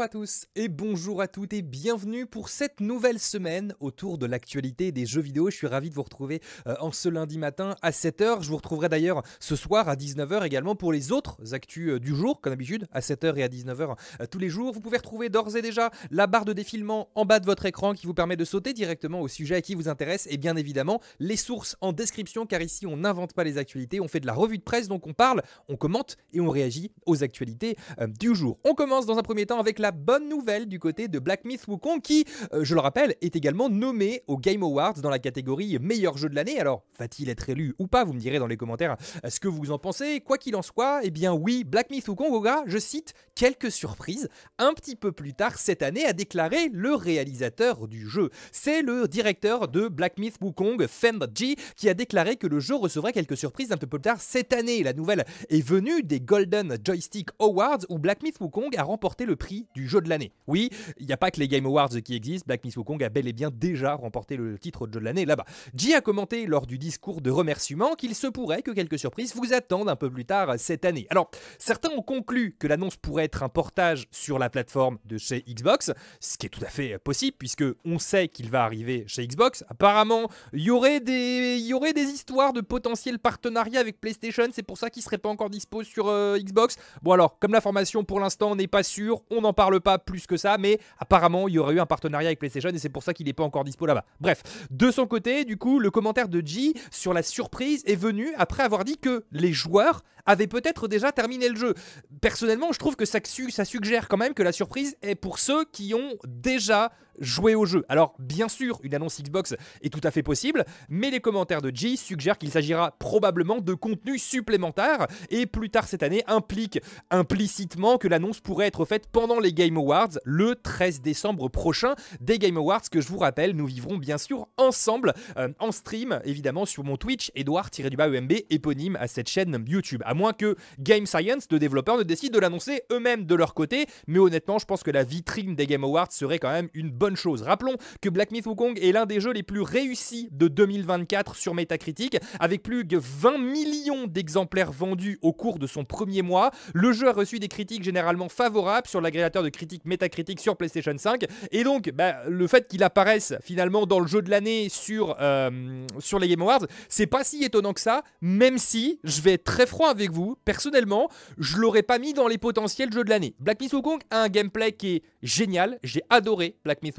à tous et bonjour à toutes et bienvenue pour cette nouvelle semaine autour de l'actualité des jeux vidéo. Je suis ravi de vous retrouver euh, en ce lundi matin à 7h. Je vous retrouverai d'ailleurs ce soir à 19h également pour les autres actus euh, du jour, comme d'habitude, à 7h et à 19h euh, tous les jours. Vous pouvez retrouver d'ores et déjà la barre de défilement en bas de votre écran qui vous permet de sauter directement au sujet qui vous intéresse et bien évidemment les sources en description car ici on n'invente pas les actualités, on fait de la revue de presse donc on parle, on commente et on réagit aux actualités du jour. On commence dans un premier temps avec la bonne nouvelle du côté de Black Myth Wukong qui, euh, je le rappelle, est également nommé Au Game Awards dans la catégorie meilleur jeu de l'année. Alors, va-t-il être élu ou pas Vous me direz dans les commentaires euh, ce que vous en pensez. Quoi qu'il en soit, et eh bien oui, Black Myth Wukong aura, je cite, quelques surprises un petit peu plus tard cette année, a déclaré le réalisateur du jeu. C'est le directeur de Black Myth Wukong, Fendji qui a déclaré que le jeu recevrait quelques surprises un peu plus tard cette année. La nouvelle est venue des Golden Joystick Awards où Black Myth Wukong a remporté le prix du jeu de l'année. Oui, il n'y a pas que les Game Awards qui existent, Black Miss Wukong a bel et bien déjà remporté le titre de jeu de l'année là-bas. j a commenté lors du discours de remerciement qu'il se pourrait que quelques surprises vous attendent un peu plus tard cette année. Alors, certains ont conclu que l'annonce pourrait être un portage sur la plateforme de chez Xbox, ce qui est tout à fait possible puisque on sait qu'il va arriver chez Xbox. Apparemment, il y aurait des il y aurait des histoires de potentiels partenariats avec PlayStation, c'est pour ça qu'il serait pas encore dispo sur euh, Xbox. Bon alors, comme l'information pour l'instant n'est pas sûre, on en parle pas plus que ça, mais apparemment, il y aurait eu un partenariat avec PlayStation et c'est pour ça qu'il n'est pas encore dispo là-bas. Bref, de son côté, du coup, le commentaire de G sur la surprise est venu après avoir dit que les joueurs avaient peut-être déjà terminé le jeu. Personnellement, je trouve que ça suggère quand même que la surprise est pour ceux qui ont déjà jouer au jeu. Alors, bien sûr, une annonce Xbox est tout à fait possible, mais les commentaires de G suggèrent qu'il s'agira probablement de contenu supplémentaire et plus tard cette année implique implicitement que l'annonce pourrait être faite pendant les Game Awards le 13 décembre prochain. Des Game Awards que je vous rappelle, nous vivrons bien sûr ensemble euh, en stream, évidemment sur mon Twitch, Edouard-EMB, éponyme à cette chaîne YouTube. À moins que Game Science, de développeur, ne décide de l'annoncer eux-mêmes de leur côté, mais honnêtement, je pense que la vitrine des Game Awards serait quand même une bonne chose. Rappelons que Black Myth Wukong est l'un des jeux les plus réussis de 2024 sur Metacritic, avec plus de 20 millions d'exemplaires vendus au cours de son premier mois. Le jeu a reçu des critiques généralement favorables sur l'agrégateur de critiques Metacritic sur PlayStation 5, et donc bah, le fait qu'il apparaisse finalement dans le jeu de l'année sur, euh, sur les Game Awards, c'est pas si étonnant que ça, même si, je vais très froid avec vous, personnellement, je l'aurais pas mis dans les potentiels jeux de l'année. Black Myth Wukong a un gameplay qui est génial, j'ai adoré Black Myth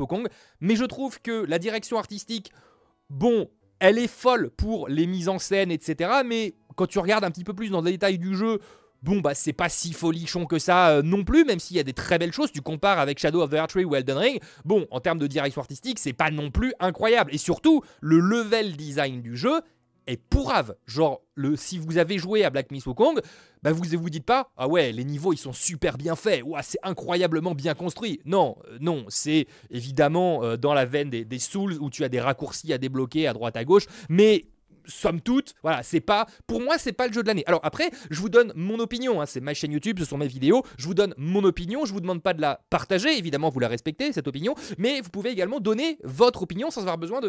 mais je trouve que la direction artistique, bon, elle est folle pour les mises en scène, etc. Mais quand tu regardes un petit peu plus dans les détails du jeu, bon bah c'est pas si folichon que ça euh, non plus, même s'il y a des très belles choses, tu compares avec Shadow of the Archery ou Elden Ring, bon en termes de direction artistique c'est pas non plus incroyable, et surtout le level design du jeu est Genre, le, si vous avez joué à Black Myth Wukong, bah vous vous dites pas ah ouais les niveaux ils sont super bien faits ou c'est incroyablement bien construit non euh, non c'est évidemment euh, dans la veine des, des, souls où tu as des raccourcis à débloquer à droite à gauche mais somme toute, voilà, c'est pas, pour moi, c'est pas le jeu de l'année. Alors après, je vous donne mon opinion, hein, c'est ma chaîne YouTube, ce sont mes vidéos, je vous donne mon opinion, je vous demande pas de la partager, évidemment, vous la respectez, cette opinion, mais vous pouvez également donner votre opinion sans avoir besoin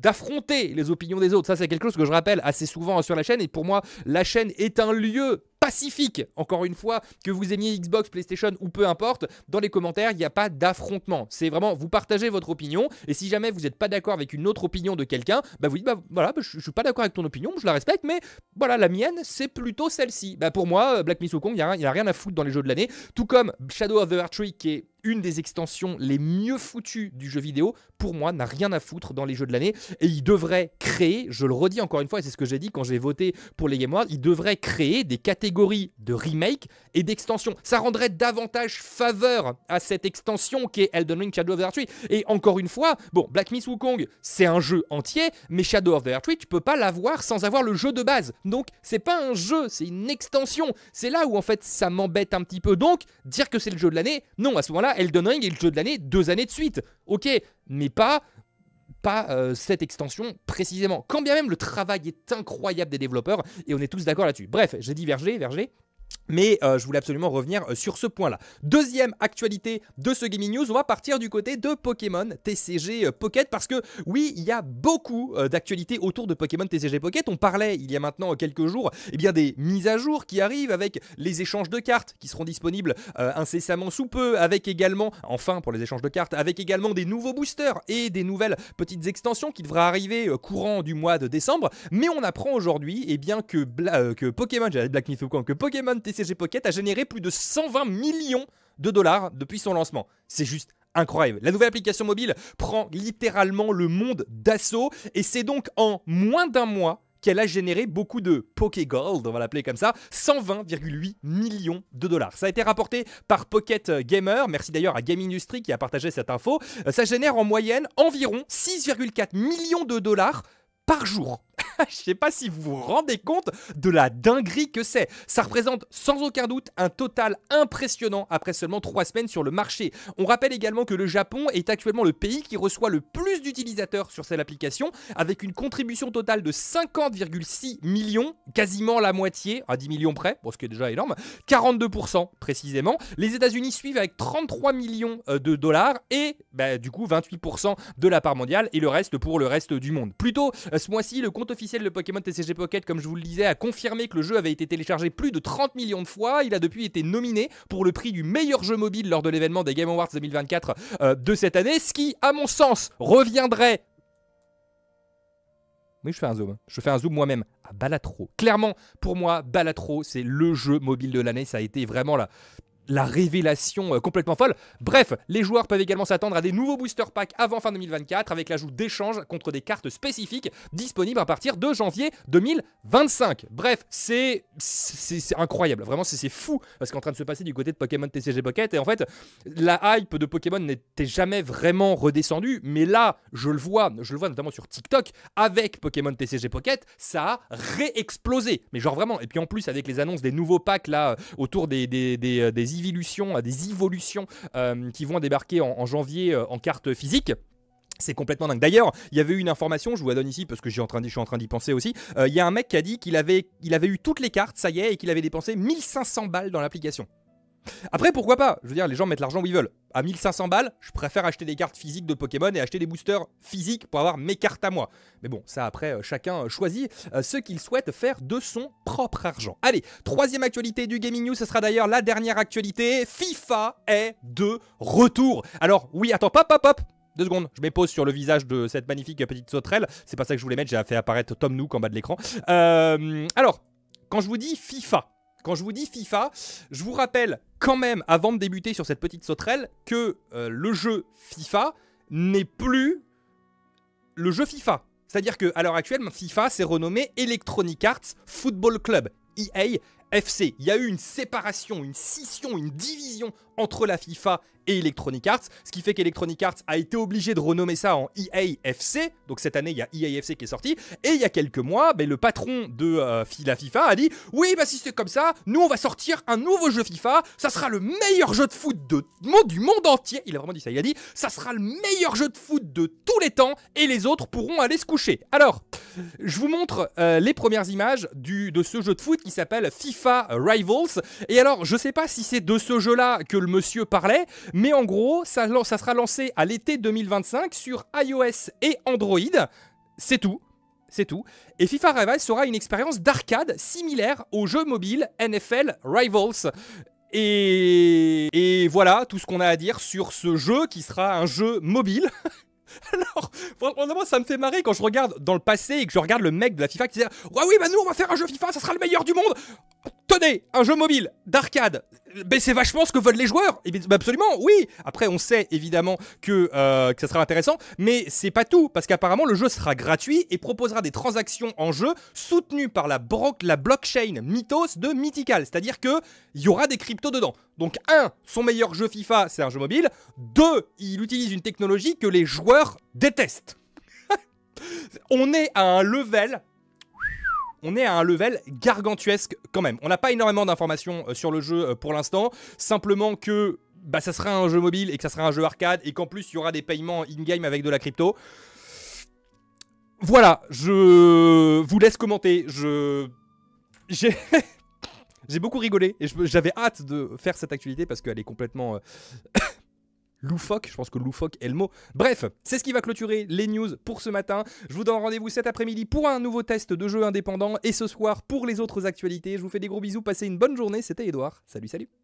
d'affronter les opinions des autres. Ça, c'est quelque chose que je rappelle assez souvent hein, sur la chaîne, et pour moi, la chaîne est un lieu pacifique, encore une fois, que vous aimiez Xbox, PlayStation ou peu importe, dans les commentaires, il n'y a pas d'affrontement. C'est vraiment, vous partagez votre opinion, et si jamais vous n'êtes pas d'accord avec une autre opinion de quelqu'un, bah vous dites, bah voilà, bah, je, ne suis pas d'accord avec ton opinion, je la respecte, mais voilà, la mienne, c'est plutôt celle-ci. Bah pour moi, euh, Black Myth Wukong, il n'y a, rien à foutre dans les jeux de l'année, tout comme Shadow of the Archery, qui est une des extensions les mieux foutues du jeu vidéo, pour moi, n'a rien à foutre dans les jeux de l'année. Et il devrait créer, je le redis encore une fois, et c'est ce que j'ai dit quand j'ai voté pour les Game Awards, il devrait créer des catégories de remake et d'extension. Ça rendrait davantage faveur à cette extension qui est Elden Ring Shadow of the Et encore une fois, bon, Black Miss Wukong, c'est un jeu entier, mais Shadow of the Tree, tu peux pas l'avoir sans avoir le jeu de base. Donc, c'est pas un jeu, c'est une extension. C'est là où en fait ça m'embête un petit peu. Donc, dire que c'est le jeu de l'année, non, à ce moment-là, Elden Ring et le jeu de l'année deux années de suite. Ok, mais pas pas euh, cette extension précisément. Quand bien même le travail est incroyable des développeurs, et on est tous d'accord là-dessus. Bref, j'ai dit Verger, Verger, mais euh, je voulais absolument revenir euh, sur ce point-là. Deuxième actualité de ce Gaming News, on va partir du côté de Pokémon TCG euh, Pocket parce que oui, il y a beaucoup d'actualités autour de Pokémon TCG Pocket. On parlait il y a maintenant quelques jours eh bien, des mises à jour qui arrivent avec les échanges de cartes qui seront disponibles incessamment sous peu, avec également, enfin pour les échanges de cartes, avec également des nouveaux boosters et des nouvelles petites extensions qui devraient arriver courant du mois de décembre. Mais on apprend aujourd'hui eh bien, que, Pokémon, que Pokémon, Black Myth, que Pokémon TCG Pocket a généré plus de 120 millions de dollars depuis son lancement. C'est juste incroyable. La nouvelle application mobile prend littéralement le monde d'assaut et c'est donc en moins d'un mois qu'elle a généré beaucoup de Poké Gold, on va l'appeler comme ça, 120,8 millions de dollars. Ça a été rapporté par Pocket Gamer, merci d'ailleurs à Game Industry qui a partagé cette info. Euh, ça génère en moyenne environ 6,4 millions de dollars par jour. Je ne sais pas si vous vous rendez compte de la dinguerie que c'est. Ça représente sans aucun doute un total impressionnant après seulement 3 semaines sur le marché. On rappelle également que le Japon est actuellement le pays qui reçoit le plus d'utilisateurs sur cette application avec une contribution totale de 50,6 millions, quasiment la moitié, à 10 millions près, ce qui est déjà énorme, 42% précisément. Les États-Unis suivent avec 33 millions euh, de dollars et bah, du coup 28% de la part mondiale et le reste pour le reste du monde. Plutôt euh, ce mois-ci, le compte officiel de Pokémon TCG Pocket, comme je vous le disais, a confirmé que le jeu avait été téléchargé plus de 30 millions de fois. Il a depuis été nominé pour le prix du meilleur jeu mobile lors de l'événement des Game Awards 2024 euh, de cette année, ce qui, à mon sens, reviendrait oui, je fais un zoom. Je fais un zoom moi-même à Balatro. Clairement, pour moi, Balatro, c'est le jeu mobile de l'année. Ça a été vraiment la, la révélation euh, complètement folle. Bref, les joueurs peuvent également s'attendre à des nouveaux booster packs avant fin 2024 avec l'ajout d'échanges contre des cartes spécifiques disponibles à partir de janvier 2025. Bref, c'est c'est incroyable, vraiment c'est fou ce parce qu'en train de se passer du côté de Pokémon TCG Pocket et en fait la hype de Pokémon n'était jamais vraiment redescendue, mais là je le vois, je le vois notamment sur TikTok avec Pokémon TCG Pocket, ça a réexplosé, mais genre vraiment. Et puis en plus avec les annonces des nouveaux packs là autour des, des euh, des évolutions, des euh, évolutions qui vont débarquer en, janvier euh, en carte physique. C'est complètement dingue. D'ailleurs, il y avait eu une information, je vous la donne ici parce que en je suis en train d'y penser aussi. Euh, il y a un mec qui a dit qu'il avait, il avait eu toutes les cartes, ça y est, et qu'il avait dépensé 1500 balles dans l'application. Après, pourquoi pas Je veux dire, les gens mettent l'argent où ils veulent. À 1500 balles, je préfère acheter des cartes physiques de Pokémon et acheter des boosters physiques pour avoir mes cartes à moi. Mais bon, ça après, euh, chacun euh, choisit euh, ce qu'il souhaite faire de son propre argent. Allez, troisième actualité du Gaming News, ce sera d'ailleurs la dernière actualité. FIFA est de retour. Alors, oui, attends, pop, pop, pop deux secondes, je mets sur le visage de cette magnifique petite sauterelle. C'est pas ça que je voulais mettre, j'ai fait apparaître Tom Nook en bas de l'écran. alors, quand je vous dis FIFA, quand je vous dis FIFA, je vous rappelle quand même, avant de débuter sur cette petite sauterelle, que euh, le jeu FIFA n'est plus le jeu FIFA. C'est-à-dire qu'à l'heure actuelle, FIFA, s'est renommé Electronic Arts Football Club, EA FC. Il y a eu une séparation, une scission, une division entre la FIFA et Electronic Arts, ce qui fait qu'Electronic Arts a été obligé de renommer ça en e FC Donc cette année, il y a EAFC qui est sorti. Et il y a quelques mois, ben, le patron de euh, la FIFA a dit Oui, bah si c'est comme ça, nous on va sortir un nouveau jeu FIFA. Ça sera le meilleur jeu de foot du monde entier. Il a vraiment dit ça. Il a dit Ça sera le meilleur jeu de foot de tous les temps et les autres pourront aller se coucher. Alors, je vous montre euh, les premières images de ce jeu de foot qui s'appelle FIFA Rivals. Et alors, je ne sais pas si c'est de ce jeu-là que le monsieur parlait, mais en gros, ça, sera lancé à l'été 2025 sur iOS et Android. C'est tout c'est tout. Et FIFA Rivals sera une expérience d'arcade similaire au jeu mobile NFL Rivals. et voilà tout ce qu'on a à dire sur ce jeu qui sera un jeu mobile Alors, vraiment, ça me fait marrer quand je regarde dans le passé et que je regarde le mec de la FIFA qui dit Ouais, oui, bah nous, on va faire un jeu FIFA, ça sera le meilleur du monde un jeu mobile d'arcade. Ben, c'est vachement ce que veulent les joueurs. Eh absolument, oui. Après, on sait évidemment euh, que, ça sera intéressant, mais c'est pas tout, parce qu'apparemment le jeu sera gratuit et proposera des transactions en jeu soutenues par la, la blockchain Mythos de Mythical. C'est-à-dire que il y aura des cryptos dedans. Donc, un, son meilleur jeu FIFA, c'est un jeu mobile. Deux, il utilise une technologie que les joueurs détestent. on est à un level on est à un level gargantuesque quand même. On n'a pas énormément d'informations euh, sur le jeu euh, pour l'instant, simplement que bah, ça sera un jeu mobile et que ça sera un jeu arcade et qu'en plus il y aura des paiements in-game avec de la crypto. Voilà, je vous laisse commenter. Je. J'ai. J'ai beaucoup rigolé et j'avais hâte de faire cette actualité parce qu'elle est complètement. Euh, loufoque. Je pense que loufoque est le mot. Bref, c'est ce qui va clôturer les news pour ce matin. Je vous donne rendez-vous cet après-midi pour un nouveau test de jeu indépendant et ce soir pour les autres actualités. Je vous fais des gros bisous, passez une bonne journée. C'était Edouard. Salut, salut.